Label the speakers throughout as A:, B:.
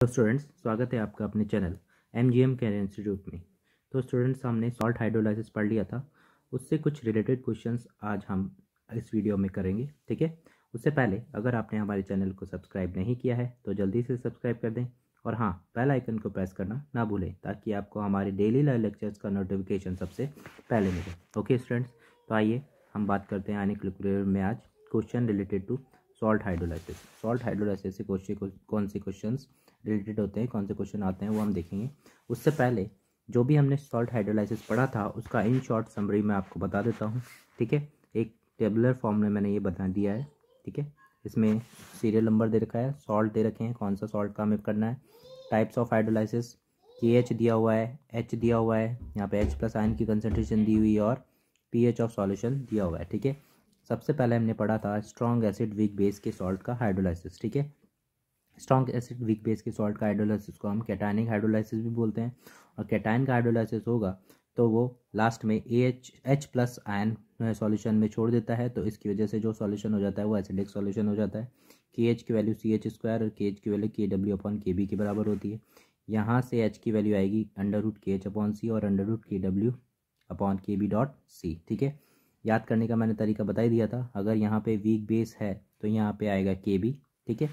A: तो स्टूडेंट्स स्वागत है आपका अपने channel M G M career institute में तो स्टूडेंट्स हमने सॉल्ट हाइड्रोलाइसिस पढ़ लिया था उससे कुछ रिलेटेड क्वेश्चंस आज हम इस वीडियो में करेंगे ठीक है उससे पहले अगर आपने हमारे चैनल को सब्सक्राइब नहीं किया है तो जल्दी से सब्सक्राइब कर दें और हाँ बेल आइकन को प्रेस करना ना भूलें ताकि आपको हमारे डेली लाइव लेक्चर्स का नोटिफिकेशन सबसे पहले मिले ओके स्टूडेंट्स तो आइए हम बात करते हैं आने क्लिकुलेटर में आज question related to salt hydrolysis salt hydrolysis से क्वेश्चन कौन से क्वेश्चन रिलेटेड होते हैं कौन से क्वेश्चन आते हैं वो हम देखेंगे उससे पहले जो भी हमने सॉल्ट हाइड्रोलाइसिस पढ़ा था उसका इन शॉर्ट समरी मैं आपको बता देता हूँ ठीक है एक टेबलर फॉर्म में मैंने ये बता दिया है ठीक है इसमें सीरियल नंबर दे रखा है सॉल्ट दे रखे हैं कौन सा सॉल्ट का हमें करना है types of hydrolysis K H दिया हुआ है एच दिया हुआ है यहाँ पे एच प्लस आयन की कंसनट्रेशन दी हुई है और पी एच ऑफ सॉल्यूशन दिया हुआ है ठीक है सबसे पहले हमने पढ़ा था स्ट्रॉन्ग एसिड वीक बेस के सॉल्ट का हाइड्रोलाइसिस ठीक है स्ट्रॉन्ग एसिड वीक बेस के सॉल्ट का हाइड्रोलाइसिस को हम कैटाइनिक हाइड्रोलाइसिस भी बोलते हैं और कैटाइन का हाइड्रोलाइसिस होगा तो वो लास्ट में a H H plus ion solution में छोड़ देता है तो इसकी वजह से जो सॉल्यूशन हो जाता है वो एसिडिक सॉल्यूशन हो जाता है के एच की वैल्यू सी एच स्क्वायर और के एच की value K W upon K B के बराबर होती है यहाँ से एच की वैल्यू आएगी under root K H upon C और under root K W upon K B dot C ठीक है याद करने का मैंने तरीका बता ही दिया था अगर यहाँ पे वीक बेस है तो यहाँ पे आएगा के बी ठीक है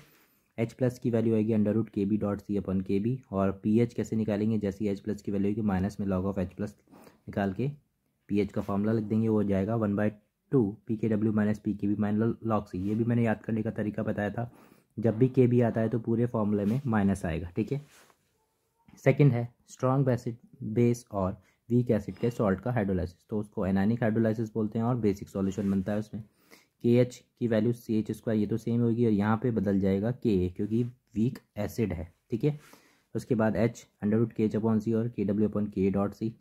A: एच प्लस की वैल्यू आएगी under root K B dot C upon K B और पी एच कैसे निकालेंगे जैसे एच प्लस की वैल्यू आएगी माइनस में लॉग ऑफ एच प्लस निकाल के पी एच का फॉर्मूला लिख देंगे वो जाएगा one by two P K W minus P K B minus log C ये भी मैंने याद करने का तरीका बताया था जब भी के बी आता है तो पूरे फॉर्मूले में माइनस आएगा ठीक है सेकेंड है स्ट्रॉन्ग बेसिड बेस और वीक एसिड के सॉल्ट का हाइड्रोलाइसिस तो उसको एनानिक हाइड्रोलाइसिस बोलते हैं और बेसिक सॉल्यूशन बनता है उसमें के एच की वैल्यू सी एच स्क्वायर ये तो सेम होगी और यहाँ पे बदल जाएगा के ए क्योंकि वीक एसिड है ठीक है उसके बाद H under root K H upon C और K W upon K dot C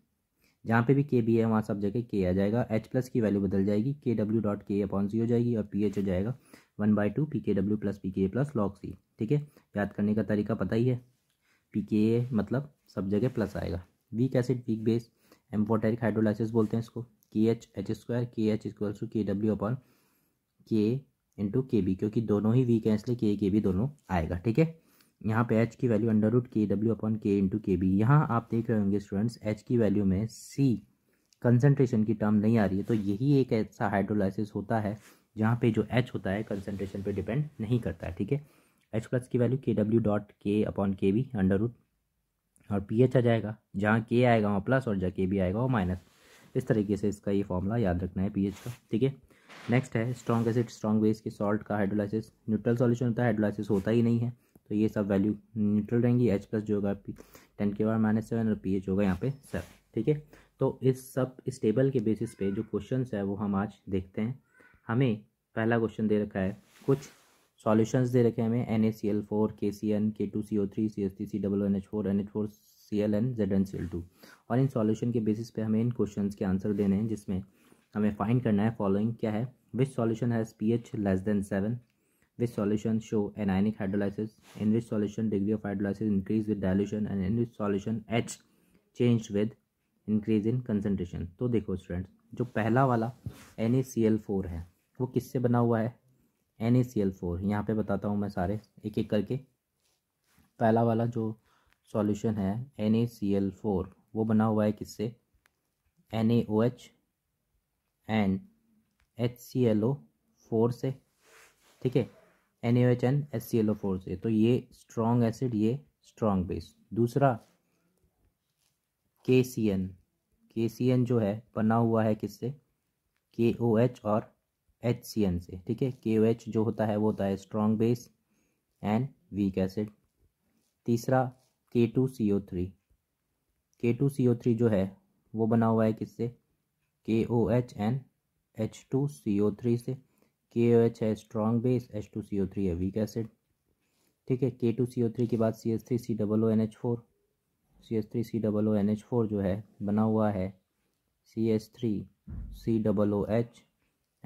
A: जहाँ पे भी के बी है वहाँ सब जगह के आ जाएगा एच प्लस की वैल्यू बदल जाएगी K W dot K upon C हो जाएगी और पी एच हो जाएगा one by two P K W plus P K plus log C ठीक है याद करने का तरीका पता ही है पी के ए मतलब सब जगह प्लस आएगा weak acid weak base amphoteric hydrolysis बोलते हैं इसको K H H square K H equals to K W upon K into K B क्योंकि दोनों ही वीक हैं इसलिए के के बी दोनों आएगा ठीक है यहाँ पे एच की value under root K W upon K into K B यहाँ आप देख रहे होंगे स्टूडेंट्स एच की वैल्यू में सी कंसनट्रेशन की टर्म नहीं आ रही है तो यही एक ऐसा हाइड्रोलाइसिस होता है जहाँ पे जो एच होता है कंसनट्रेशन पे डिपेंड नहीं करता है ठीक है एच प्लस की value K W dot K upon K B under root और पी एच आ जाएगा जहाँ के आएगा वहाँ प्लस और जहाँ के बी आएगा वो माइनस इस तरीके से इसका ये फॉर्मूला याद रखना है पी एच का ठीक है नेक्स्ट है स्ट्रॉन्ग एसिड स्ट्रॉन्ग बेस के सॉल्ट का हाइड्रोलाइसिस न्यूट्रल सॉल्यूशन होता है हाइड्रोलाइसिस होता ही नहीं है तो ये सब वैल्यू न्यूट्रल रहेंगी एच प्लस जो होगा टेन के बार माइनस सेवन और पी एच होगा यहाँ पे सर ठीक है तो इस सब इस टेबल के बेसिस पे जो क्वेश्चन है वो हम आज देखते हैं हमें पहला क्वेश्चन दे रखा है कुछ सॉल्यूशन दे रखे हैं हमें N A C L four K C N K two C O three C S T C double N H four N H four C L N Z N C L two और इन solution के basis पे हमें इन question के answer देने हैं जिसमें हमें फाइंड करना है फॉलोइंग क्या है which solution has P H less than seven which solution show anionic hydrolysis in which solution degree of hydrolysis increase with dilution and in which solution H change with increase in concentration तो देखो students जो पहला वाला N A C L four है वो किससे बना हुआ है N A C L four यहाँ पर बताता हूँ मैं सारे एक एक करके पहला वाला जो सॉल्यूशन है N A C L four वो बना हुआ है किससे N A O H N H C L O four से ठीक है N H N H C L O four से तो ये स्ट्रॉन्ग एसिड ये स्ट्रॉन्ग बेस दूसरा के सी एन के सी एन जो है बना हुआ है किससे के ओ एच और एच सी एन से ठीक है के ओ एच जो होता है वो होता है strong base and weak acid तीसरा K two C O three K two C O three जो है वो बना हुआ है किससे K O H N H two C O three से के ओ एच है strong base H two C O three है वीक एसिड ठीक है K two C O three के बाद C S three C double O N H four सी S three C double O N H four जो है बना हुआ है C S three C double O H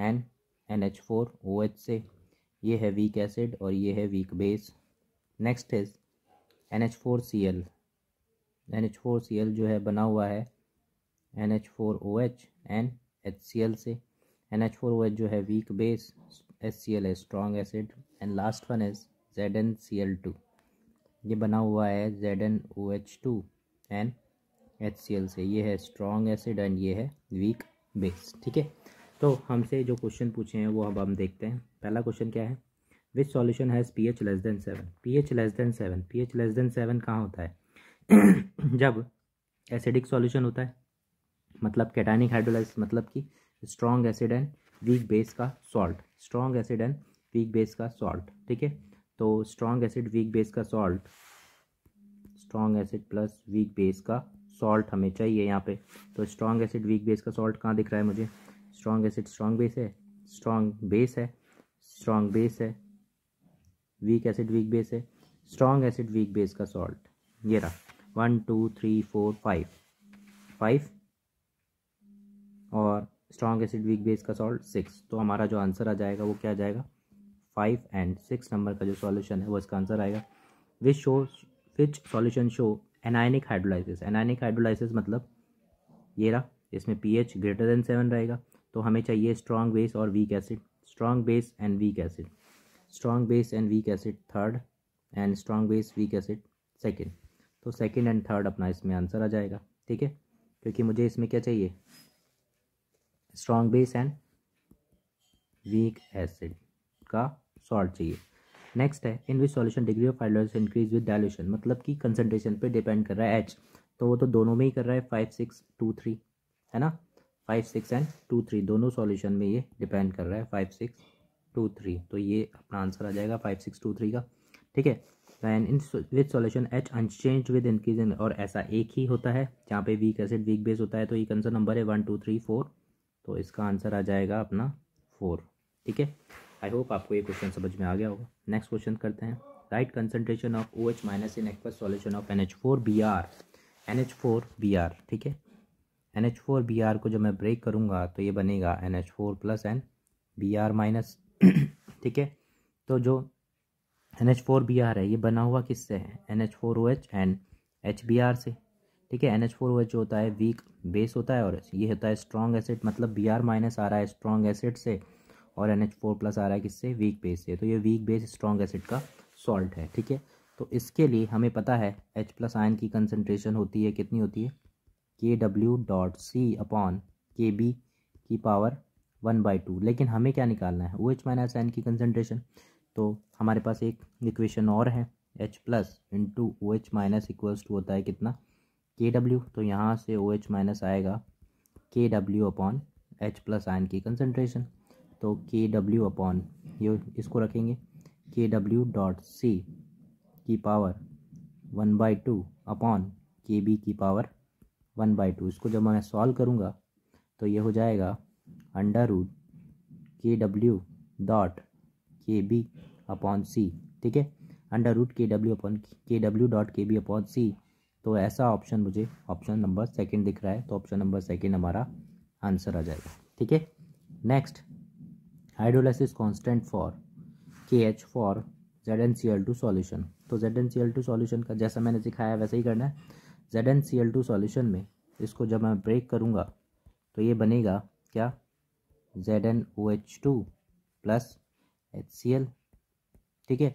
A: N N H four O H से ये है वीक एसिड और ये है weak base next is N H four C L N H four C L जो है बना हुआ है N H four O H N H C L से N H four O H जो है weak base H C L है strong acid and last one is Z N C L two ये बना हुआ है Z N O H two N H C L से ये है स्ट्रॉन्ग एसिड एंड ये है वीक बेस ठीक है तो हमसे जो क्वेश्चन पूछे हैं वो अब हम देखते हैं पहला क्वेश्चन क्या है which solution has P H less than seven P H less than seven P H less than seven कहाँ होता है जब एसिडिक सॉल्यूशन होता है मतलब कैटानिक हाइड्रोलाइज मतलब कि strong acid and weak base का salt strong acid and weak base का सॉल्ट ठीक है तो स्ट्रॉन्ग एसिड वीक बेस का salt strong acid plus weak base का सॉल्ट हमें चाहिए यहाँ पे तो स्ट्रॉन्ग एसिड वीक बेस का सॉल्ट कहाँ दिख रहा है मुझे स्ट्रॉन्ग एसिड स्ट्रॉन्ग बेस है स्ट्रॉन्ग बेस है स्ट्रॉन्ग बेस है वीक एसिड वीक बेस है स्ट्रॉन्ग एसिड वीक बेस का सॉल्ट ये रहा one two three four five five और स्ट्रॉन्ग एसिड वीक बेस का सॉल्ट सिक्स तो हमारा जो आंसर आ जाएगा वो क्या आ जाएगा फाइव एंड सिक्स नंबर का जो सॉल्यूशन है वो इसका आंसर आएगा which show which solution show anionic hydrolysis anionic hydrolysis मतलब ये रहा इसमें एच ग्रेटर देन सेवन रहेगा तो हमें चाहिए स्ट्रॉन्ग बेस और weak acid strong base and weak acid strong base and weak acid third and strong base weak acid second तो सेकेंड एंड थर्ड अपना इसमें आंसर आ जाएगा ठीक है क्योंकि मुझे इसमें क्या चाहिए strong base and weak acid का सॉल्ट चाहिए नेक्स्ट है in which solution degree of hydrolysis increase with dilution मतलब कि कंसनट्रेशन पे डिपेंड कर रहा है एच तो वो तो दोनों में ही कर रहा है फाइव सिक्स टू थ्री है ना five six and two three दोनों सॉल्यूशन में ये डिपेंड कर रहा है फाइव सिक्स टू थ्री तो ये अपना आंसर आ जाएगा फाइव सिक्स टू थ्री का ठीक है and in with solution H unchange with increase और ऐसा एक ही होता है जहाँ पे वीक एसिड वीक बेस होता है तो ये कंसर नंबर है वन टू थ्री फोर तो इसका आंसर आ जाएगा अपना फोर ठीक है आई होप आपको ये क्वेश्चन समझ में आ गया होगा नेक्स्ट क्वेश्चन करते हैं write concentration of O H minus in aqueous solution of N H four B R N H four B R ठीक है N H four B R को जब मैं ब्रेक करूँगा तो ये बनेगा N H four plus N B R minus ठीक है तो जो N H four B R है ये बना हुआ किससे है N H four O H N H B are से ठीक है एन एच फोर जो होता है वीक बेस होता है और ये होता है स्ट्रॉन्ग एसिड मतलब बी आर माइनस आ रहा है स्ट्रॉन्ग एसिड से और एन एच फोर प्लस आ रहा है किससे वीक बेस से तो ये वीक बेस स्ट्रॉन्ग एसिड का सॉल्ट है ठीक है तो इसके लिए हमें पता है एच प्लस आयन की कंसनट्रेशन होती है कितनी होती है K W dot C upon K B की पावर वन बाई टू लेकिन हमें क्या निकालना है ओ एच माइनस आयन की कंसनट्रेशन तो हमारे पास एक इक्वेशन और है H plus into O H minus equals to होता है कितना के डब्ल्यू तो यहाँ से ओ एच माइनस आएगा K W upon H plus ion की कंसनट्रेशन तो के डब्ल्यू अपॉन ये इसको रखेंगे के डब्ल्यू डॉट सी की power one by two upon K B की पावर वन बाई टू इसको जब मैं सॉल्व करूँगा तो ये हो जाएगा under root K W dot K B upon C ठीक है under root K W upon K W dot K B upon C तो ऐसा ऑप्शन मुझे ऑप्शन नंबर सेकेंड दिख रहा है तो ऑप्शन नंबर सेकेंड हमारा आंसर आ जाएगा ठीक है next hydrolysis constant for K H for Z N C L two solution तो Z N C L two solution का जैसा मैंने सिखाया वैसा ही करना है Z N C L two solution में इसको जब मैं ब्रेक करूँगा तो ये बनेगा क्या Z N O H two plus H C L ठीक है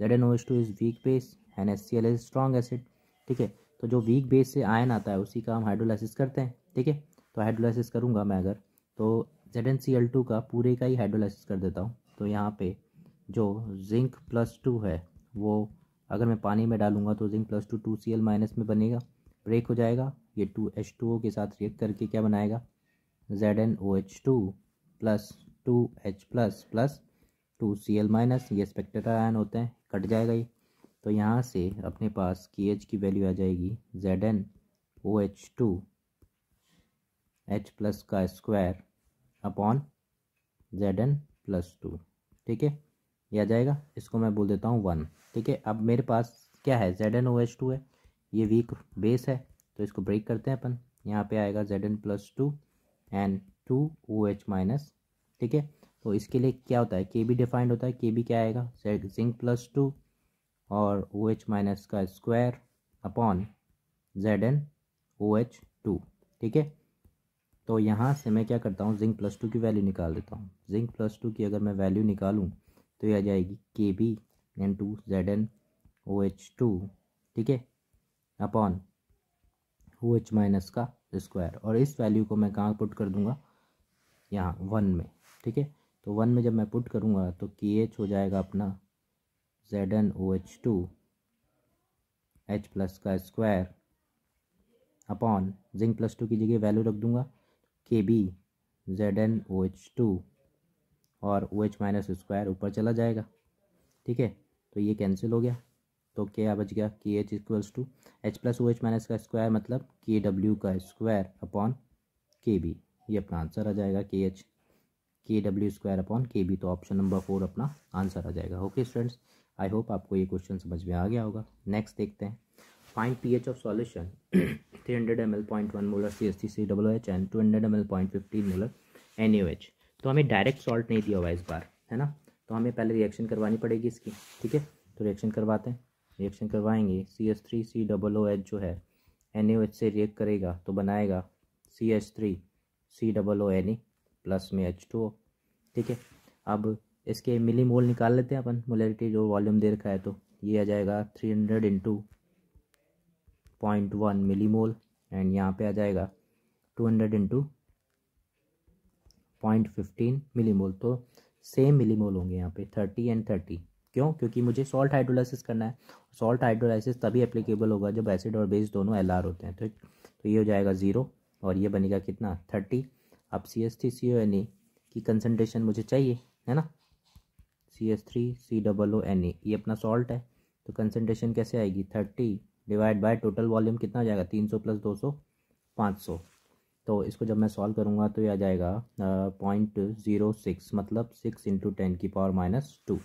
A: Z N O H two is weak base and H C L is strong acid ठीक है तो जो वीक बेस से आयन आता है उसी का हम हाइड्रोलाइसिस करते हैं ठीक है तो हाइड्रोलाइसिस करूँगा मैं अगर तो Z N C L two का पूरे का ही हाइड्रोलाइसिस कर देता हूँ तो यहाँ पे जो जिंक प्लस टू है वो अगर मैं पानी में डालूंगा तो zinc plus two two C L minus में बनेगा ब्रेक हो जाएगा ये टू एच टू ओ के साथ रिएक्ट करके क्या बनाएगा Z N O H two plus two H plus plus two C L minus ये स्पेक्टेटर आयन होते हैं कट जाएगा ये तो यहाँ से अपने पास के एच की वैल्यू आ जाएगी Z N O H two H plus का square upon Z N plus two ठीक है यह आ जाएगा इसको मैं बोल देता हूँ वन ठीक है अब मेरे पास क्या है Z N O H two है ये वीक बेस है तो इसको ब्रेक करते हैं अपन यहाँ पे आएगा Z N plus two and two O H minus ठीक है तो इसके लिए क्या होता है के बी डिफाइंड होता है के बी क्या आएगा जिंक प्लस टू और ओ OH माइनस का square upon Z N O H two ठीक है तो यहाँ से मैं क्या करता हूँ जिंक प्लस टू की वैल्यू निकाल देता हूँ जिंक प्लस टू की अगर मैं वैल्यू निकालूँ तो यह आ जाएगी K B into Z N O H two ठीक है अपॉन ओ एच माइनस का स्क्वायर और इस वैल्यू को मैं कहाँ पुट कर दूँगा यहाँ वन में ठीक है तो वन में जब मैं पुट करूँगा तो के एच हो जाएगा अपना ZnOH2 H प्लस का square upon zinc plus two की जगह वैल्यू रख दूंगा K B Z N O H two और ओ एच माइनस स्क्वायर ऊपर चला जाएगा ठीक है तो ये कैंसिल हो गया तो क्या बच गया K H equals to H plus O H minus का स्क्वायर मतलब के डब्ल्यू का स्क्वायर अपॉन के बी ये अपना आंसर आ जाएगा K H K W square upon K B तो ऑप्शन नंबर फोर अपना आंसर आ जाएगा ओके स्टूडेंट्स आई होप आपको ये क्वेश्चन समझ में आ गया होगा नेक्स्ट देखते हैं find H of solution three hundred M L point one molar C S C C W H and two hundred M L point fifteen molar N U H तो हमें डायरेक्ट सॉल्ट नहीं दिया हुआ इस बार है ना तो हमें पहले रिएक्शन करवानी पड़ेगी इसकी ठीक है तो रिएक्शन करवाते हैं रिएक्शन करवाएंगे C S three C double O H जो है एन यू एच से रिएक्ट करेगा तो बनाएगा C H three C double O N E plus में एच टू ओ ठीक है अब इसके मिली मोल निकाल लेते हैं अपन मोलरिटी जो वॉल्यूम दे रखा है तो ये आ जाएगा three hundred into point one milli mole and यहाँ पे आ जाएगा two hundred into point fifteen milli mole तो सेम मिली मोल होंगे यहाँ पे थर्टी एंड थर्टी क्यों क्योंकि मुझे सॉल्ट हाइड्रोलाइसिस करना है सॉल्ट हाइड्रोलाइसिस तभी अप्लीकेबल होगा जब एसिड और बेस दोनों एल होते हैं तो, तो ये हो जाएगा ज़ीरो और ये बनेगा कितना थर्टी अब C S T C O N A की कंसनट्रेशन मुझे चाहिए है ना C S three C double O N A ये अपना सॉल्ट है तो कंसनट्रेशन कैसे आएगी thirty divide by total volume कितना जाएगा तीन सौ प्लस दो सौ पाँच सौ तो इसको जब मैं सॉल्व करूँगा तो ये आ जाएगा पॉइंट ज़ीरो सिक्स मतलब सिक्स इंटू टेन की पावर माइनस टू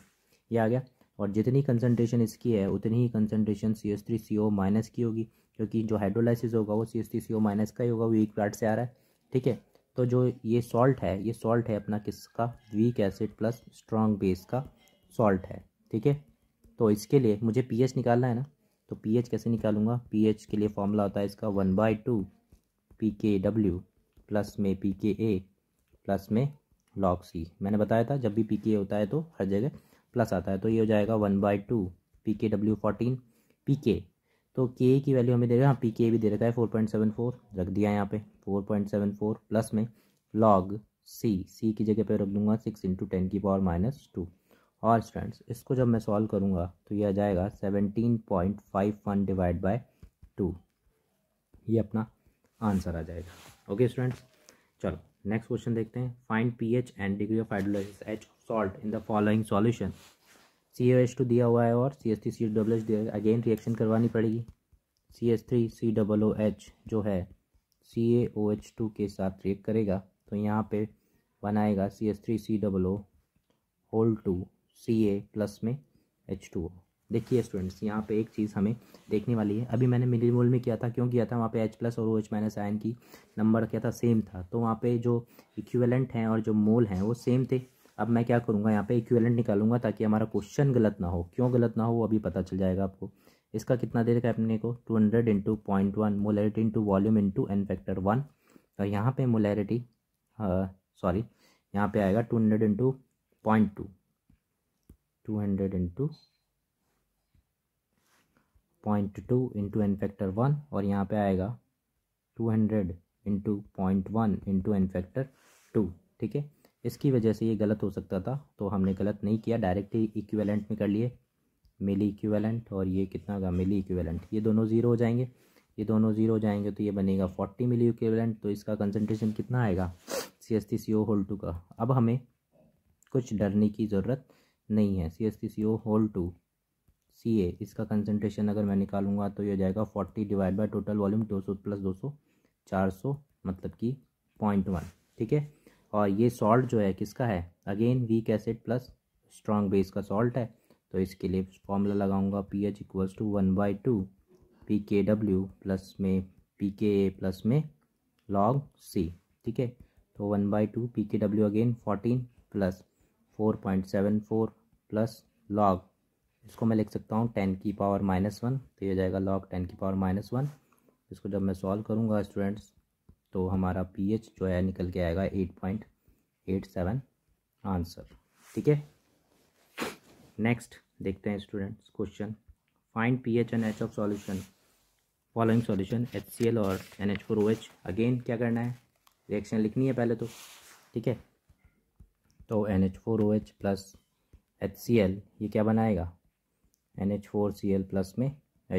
A: ये आ गया और जितनी कंसनट्रेशन इसकी है उतनी ही concentration C S three C O minus की होगी क्योंकि जो हाइड्रोलाइसिस होगा वो C S three C O minus का ही होगा वो एक पार्ट से आ रहा है ठीक है तो जो ये सॉल्ट है ये सॉल्ट है अपना किसका weak acid plus strong base का सॉल्ट है ठीक है तो इसके लिए मुझे पीएच निकालना है ना तो पीएच कैसे निकालूंगा पीएच के लिए फॉर्मूला होता है इसका one by two P K W plus में पी के ए प्लस में लॉक सी मैंने बताया था जब भी पी के होता है तो हर जगह प्लस आता है तो ये हो जाएगा one by two P K W fourteen P K तो के की वैल्यू हमें दे रहा है पी के भी दे रखा है फोर पॉइंट सेवन फोर रख दिया यहाँ पे four point seven four plus में लॉग सी सी की जगह पे रख दूंगा सिक्स इंटू टेन की पावर माइनस टू और स्टूडेंट्स इसको जब मैं सॉल्व करूँगा तो यह आ जाएगा seventeen point five one divide by two ये अपना आंसर आ जाएगा ओके स्टूडेंट्स चलो नेक्स्ट क्वेश्चन देखते हैं find H and degree of hydrolysis H salt in the following solution C O H to दिया हुआ है और C S three C double H दिया अगेन रिएक्शन करवानी पड़ेगी C S three C double O H जो है सी ए O H to के साथ रिएक्ट करेगा तो यहाँ पे बनाएगा C S three C double O whole two C A plus में एच टू ओ देखिए स्टूडेंट्स यहाँ पे एक चीज़ हमें देखने वाली है अभी मैंने मिली मोल में किया था क्यों किया था वहाँ पे H प्लस और ओ एच माइनस आयन की नंबर क्या था सेम था तो वहाँ पे जो इक्विवेलेंट हैं और जो मोल हैं वो सेम थे अब मैं क्या करूँगा यहाँ पे इक्विवेलेंट निकालूंगा ताकि हमारा क्वेश्चन गलत ना हो क्यों गलत ना हो वो अभी पता चल जाएगा आपको इसका कितना दे का अपने को two hundred into point one molarity into volume into N factor one और यहाँ पे मोलैरिटी सॉरी uh, यहाँ पे आएगा two hundred into point two two hundred into point two into N factor one और यहाँ पे आएगा two hundred into point one into N factor two ठीक है इसकी वजह से ये गलत हो सकता था तो हमने गलत नहीं किया डायरेक्ट ही इक्वेलेंट में कर लिए मिली इक्वेलेंट और ये कितना का मिली इक्वेलेंट ये दोनों ज़ीरो हो जाएंगे ये दोनों ज़ीरो हो जाएंगे तो ये बनेगा फोर्टी मिली इक्वेलेंट तो इसका कंसनट्रेशन कितना आएगा C S T C O whole two का अब हमें कुछ डरने की ज़रूरत नहीं है C S T C O whole two C A इसका कंसनट्रेशन अगर मैं निकालूंगा तो ये हो जाएगा forty divide by total volume दो सौ प्लस दो सौ चार सौ मतलब कि पॉइंट वन ठीक है और ये सॉल्ट जो है किसका है again weak acid plus strong base का सॉल्ट है तो इसके लिए फॉर्मूला लगाऊंगा P H equals to one by two P K W plus में पी के ए प्लस में लॉग सी ठीक है तो one by two P K W again fourteen plus four point seven four plus log इसको मैं लिख सकता हूँ टेन की पावर माइनस वन तो ये जाएगा लॉग टेन की पावर माइनस वन इसको जब मैं सॉल्व करूँगा स्टूडेंट्स तो हमारा पीएच जो है निकल के आएगा eight point eight seven answer ठीक है नेक्स्ट देखते हैं students question find P H and H of solution following solution H C L और N H four O H again क्या करना है रिएक्शन लिखनी है पहले तो ठीक है तो N H four O H plus H C L ये क्या बनाएगा N H four C L plus में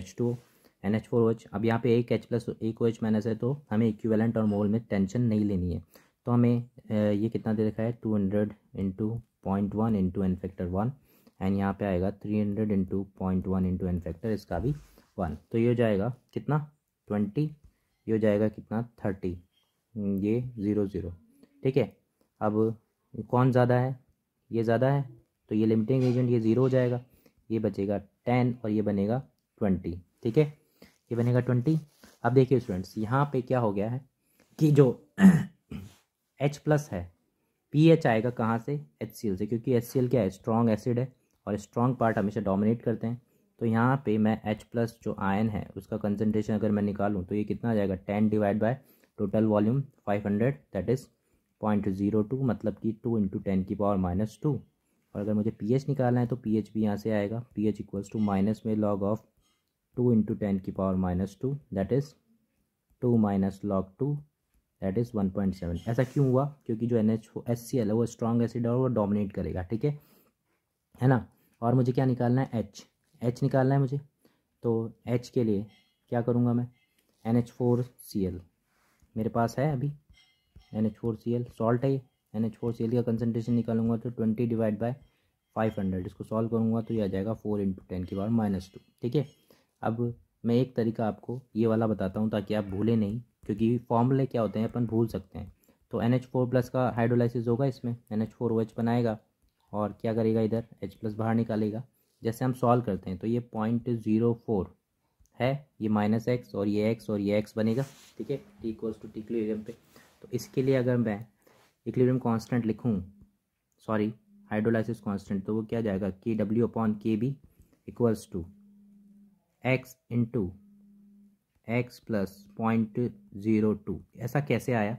A: H two N H four ओच अब यहाँ पे एक एच प्लस एक ओ एच माइनस है तो हमें इक्विवेलेंट और मोल में टेंशन नहीं लेनी है तो हमें ये कितना दे रखा है two hundred into point one into N factor one and यहाँ पे आएगा three hundred into point one into N factor इसका भी वन तो ये हो जाएगा कितना ट्वेंटी ये हो जाएगा कितना थर्टी हम्म, ये ज़ीरो ज़ीरो ठीक है अब कौन ज़्यादा है ये ज़्यादा है तो ये लिमिटिंग एजेंट ये ज़ीरो हो जाएगा ये बचेगा टेन और ये बनेगा ट्वेंटी ठीक है ये बनेगा ट्वेंटी अब देखिए स्टूडेंट्स यहाँ पे क्या हो गया है कि जो एच प्लस है पी एच आएगा कहाँ से एच सी एल से क्योंकि एच सी एल क्या है स्ट्रॉन्ग एसिड है और स्ट्रॉन्ग पार्ट हमेशा डोमिनेट करते हैं तो यहाँ पे मैं एच प्लस जो आयन है उसका कंसनट्रेशन अगर मैं निकालूँ तो ये कितना आ जाएगा ten divide by total volume five hundred that is point zero two मतलब कि टू इंटू टेन की पावर माइनस टू और अगर मुझे पी एच निकालना है तो पी एच भी यहाँ से आएगा P H equals to minus में log of two into ten की power minus two that is two minus log two that is one point seven ऐसा क्यों हुआ क्योंकि जो N H S C L है वो स्ट्रॉन्ग एसिड है और वो डोमिनेट करेगा ठीक है है ना और मुझे क्या निकालना है एच एच निकालना है मुझे तो एच के लिए क्या करूँगा मैं N H four C L मेरे पास है अभी N H four C L salt है ये N H four C L का कंसनट्रेशन निकालूंगा तो twenty divide by five hundred इसको सॉल्व करूँगा तो ये आ जाएगा फोर इंटू टेन की पावर माइनस टू ठीक है अब मैं एक तरीका आपको ये वाला बताता हूँ ताकि आप भूलें नहीं क्योंकि फॉर्मूले क्या होते हैं अपन भूल सकते हैं तो एन एच फोर प्लस का हाइड्रोलाइसिस होगा इसमें एन एच फोर एच बनाएगा और क्या करेगा इधर एच प्लस बाहर निकालेगा जैसे हम सॉल्व करते हैं तो ये पॉइंट ज़ीरो फोर है ये माइनस एक्स और ये एक्स और ये एक्स बनेगा ठीक है टी इक्वल्स टू टी पे तो इसके लिए अगर मैं इक्लेरियम कांस्टेंट लिखूँ सॉरी हाइड्रोलाइसिस कांस्टेंट तो वो क्या जाएगा K W upon K B equals to X into X plus point zero two ऐसा कैसे आया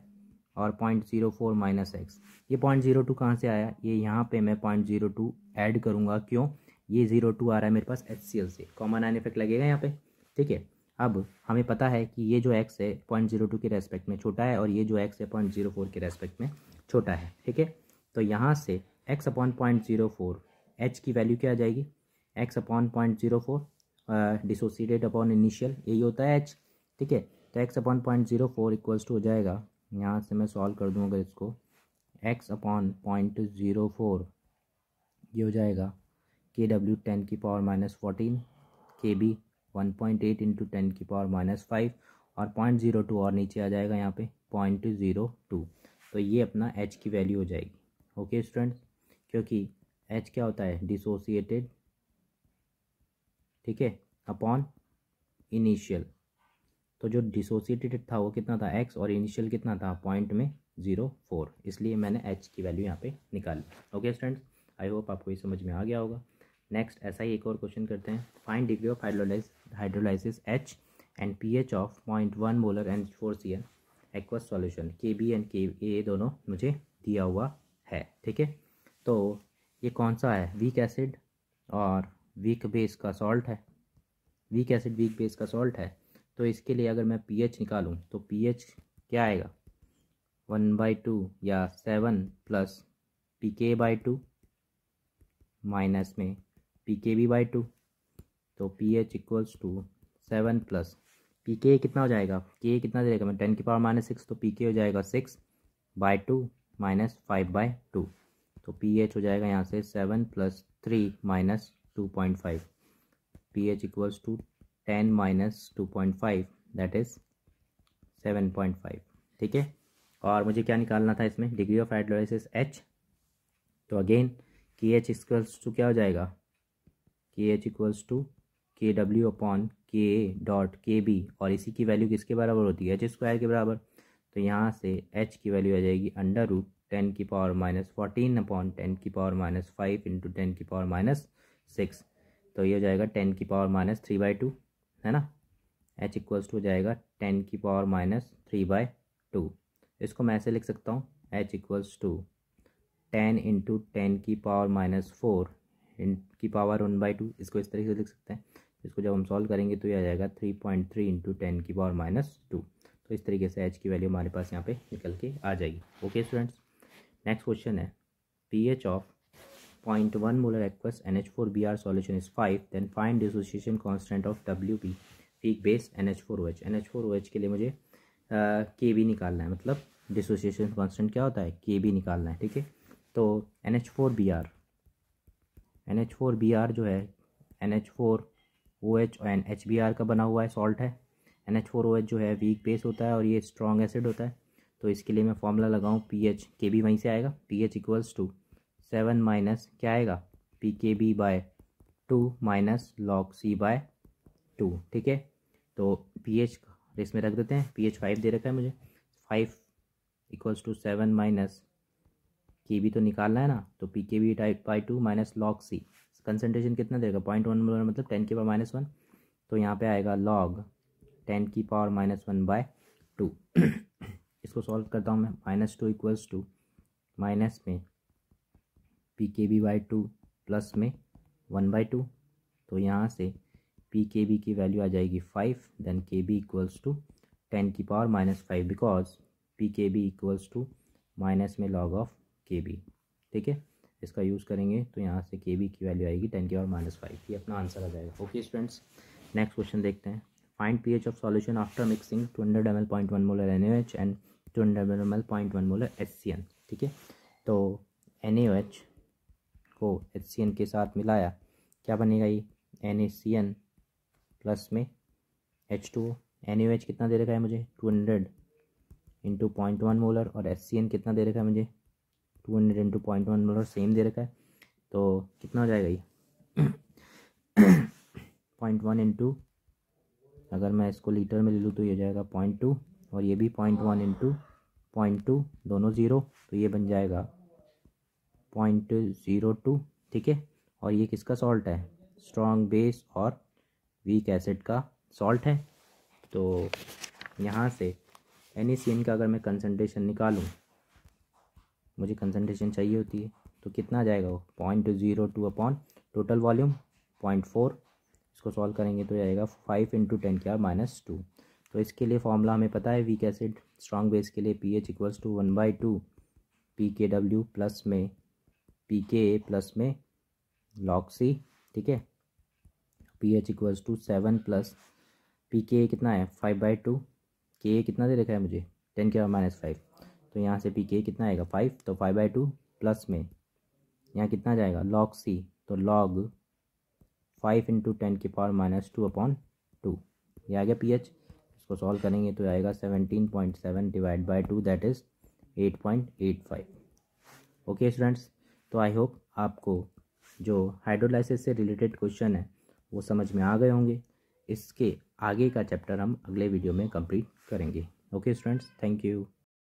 A: और point zero four minus X ये पॉइंट ज़ीरो टू कहाँ से आया ये यहाँ पे मैं पॉइंट ज़ीरो टू ऐड करूँगा क्यों ये ज़ीरो टू आ रहा है मेरे पास एच सी एल से कॉमन आइन इफेक्ट लगेगा यहाँ पे ठीक है अब हमें पता है कि ये जो एक्स है पॉइंट ज़ीरो टू के रेस्पेक्ट में छोटा है और ये जो एक्स है पॉइंट ज़ीरो फोर के रेस्पेक्ट में छोटा है ठीक है तो यहाँ से X upon point zero four H की वैल्यू क्या आ जाएगी X upon point zero four dissociated upon initial यही होता है एच ठीक है तो X upon point zero four equals to हो जाएगा यहाँ से मैं सॉल्व कर दूँ अगर इसको X upon point zero four ये हो जाएगा के डब्ल्यू टेन की power minus fourteen K B one point eight into ten की पावर माइनस फाइव और पॉइंट ज़ीरो टू और नीचे आ जाएगा यहाँ पे पॉइंट ज़ीरो टू तो ये अपना एच की वैल्यू हो जाएगी ओके स्टूडेंट्स क्योंकि एच क्या होता है डिसोसिएटेड ठीक है अपॉन इनिशियल तो जो डिसोसिएटेड था वो कितना था एक्स और इनिशियल कितना था पॉइंट में ज़ीरो फोर इसलिए मैंने एच की वैल्यू यहाँ पे निकाली ओके स्टूडेंट्स आई होप आपको ये समझ में आ गया होगा नेक्स्ट ऐसा ही एक और क्वेश्चन करते हैं find degree of hydrolyse hydrolysis H and P H of point one molar and four C N aqueous solution K B and K A दोनों मुझे दिया हुआ है ठीक है तो ये कौन सा है वीक एसिड और वीक बेस का सॉल्ट है वीक एसिड वीक बेस का सॉल्ट है तो इसके लिए अगर मैं पीएच निकालूं तो पीएच क्या आएगा वन बाई टू या seven plus P K by two minus में P K B by two तो P H equals to seven plus P K कितना हो जाएगा के कितना दे मैं टेन की पावर माइनस सिक्स तो पी के हो जाएगा six by two minus five by two तो पी एच हो जाएगा यहाँ से seven plus three minus two point five P H equals to ten minus two point five that is seven point five ठीक है और मुझे क्या निकालना था इसमें डिग्री ऑफ एडलोरेसिस एच तो again K H equals to क्या हो जाएगा K H equals to K W upon K dot K B और इसी की वैल्यू किसके बराबर होती है एच स्क्वायर के बराबर तो यहाँ से एच की वैल्यू आ जाएगी अंडर रूट टेन की power minus fourteen upon ten की power minus five into ten की पावर माइनस सिक्स तो ये हो जाएगा टेन की power minus three by two है ना एच इक्वल्स टू हो जाएगा टेन की power minus three by two इसको मैं ऐसे लिख सकता हूँ H equals to ten into ten की पावर माइनस फोर की पावर वन बाई टू इसको इस तरीके से लिख सकते हैं इसको जब हम सॉल्व करेंगे तो ये आ जाएगा three point three into ten की पावर माइनस टू तो इस तरीके से एच की वैल्यू हमारे पास यहाँ पे निकल के आ जाएगी ओके स्टूडेंट्स नेक्स्ट क्वेश्चन है P H of point one molar N H four B R solution is five then find dissociation constant of W P weak base N H four O H N H four O H के लिए मुझे के B निकालना है मतलब dissociation constant क्या होता है के बी निकालना है ठीक है तो N H four B R N H four B R जो है N H four O H और एन एच बी आर का बना हुआ है सॉल्ट है N H four O H जो है वीक बेस होता है और ये स्ट्रॉन्ग एसिड होता है तो इसके लिए मैं फॉर्मूला लगाऊँ पी एच के बी वहीं से आएगा P H equals to seven minus क्या आएगा P K B by two minus log C by two ठीक है तो पी एच इसमें रख देते हैं पी एच फाइव दे रखा है मुझे five equals to seven minus K B तो निकालना है ना तो P K B type by two minus log C concentration कितना देगा पॉइंट वन मतलब टेन मतलब की पावर माइनस वन तो यहाँ पे आएगा लॉग टेन की power minus one by two इसको सॉल्व करता हूँ मैं minus two equals to minus में P K B by two plus में वन बाई टू तो यहाँ से पी के बी की वैल्यू आ जाएगी five then K B equals to ten की power minus five because P K B equals to minus में लॉग ऑफ के बी ठीक है इसका यूज़ करेंगे तो यहाँ से के बी की वैल्यू आएगी टेन की पावर माइनस फाइव ये अपना आंसर आ जाएगा ओके स्टूडेंट्स नेक्स्ट क्वेश्चन देखते हैं find P H of solution after mixing two hundred M L point one molar N O H and two hundred M L point one molar S C N ठीक है तो N A H को H के साथ मिलाया क्या बनेगा ये एन प्लस में एच टू एन कितना दे रखा है मुझे two hundred into point one molar और एच कितना दे रखा है मुझे two hundred into point one molar same दे रखा है तो कितना हो जाएगा ये पॉइंट वन इंटू अगर मैं इसको लीटर में ले लूँ तो ये जाएगा पॉइंट टू और ये भी point one into point two दोनों ज़ीरो तो ये बन जाएगा पॉइंट ज़ीरो टू ठीक है और ये किसका सॉल्ट है स्ट्रॉन्ग बेस और वीक एसिड का सॉल्ट है तो यहाँ से एन का अगर मैं कंसनट्रेशन निकालूँ मुझे कंसनट्रेशन चाहिए होती है तो कितना जाएगा वो point zero two upon total volume point four इसको सॉल्व करेंगे तो जाएगा फाइव इंटू टेन क्या माइनस टू तो इसके लिए फॉर्मूला हमें पता है वीक एसिड स्ट्रॉन्ग बेस के लिए P H equals to one by two P K W plus में पी के ए प्लस में लॉक सी ठीक है P H equals to seven plus P K A कितना है फाइव बाई टू के A कितना दे रखा है मुझे टेन के माइनस फाइव तो यहाँ से पी के ए कितना आएगा फाइव तो फाइव बाई टू प्लस में यहाँ कितना जाएगा लॉक सी तो लॉग फाइव इंटू टेन के power minus two upon two ये आ गया पी एच इसको सॉल्व करेंगे तो आएगा seventeen point seven divide by two that is eight point eight five okay students तो आई होप आपको जो हाइड्रोलाइसिस से रिलेटेड क्वेश्चन है वो समझ में आ गए होंगे इसके आगे का चैप्टर हम अगले वीडियो में कंप्लीट करेंगे ओके स्टूडेंट्स थैंक यू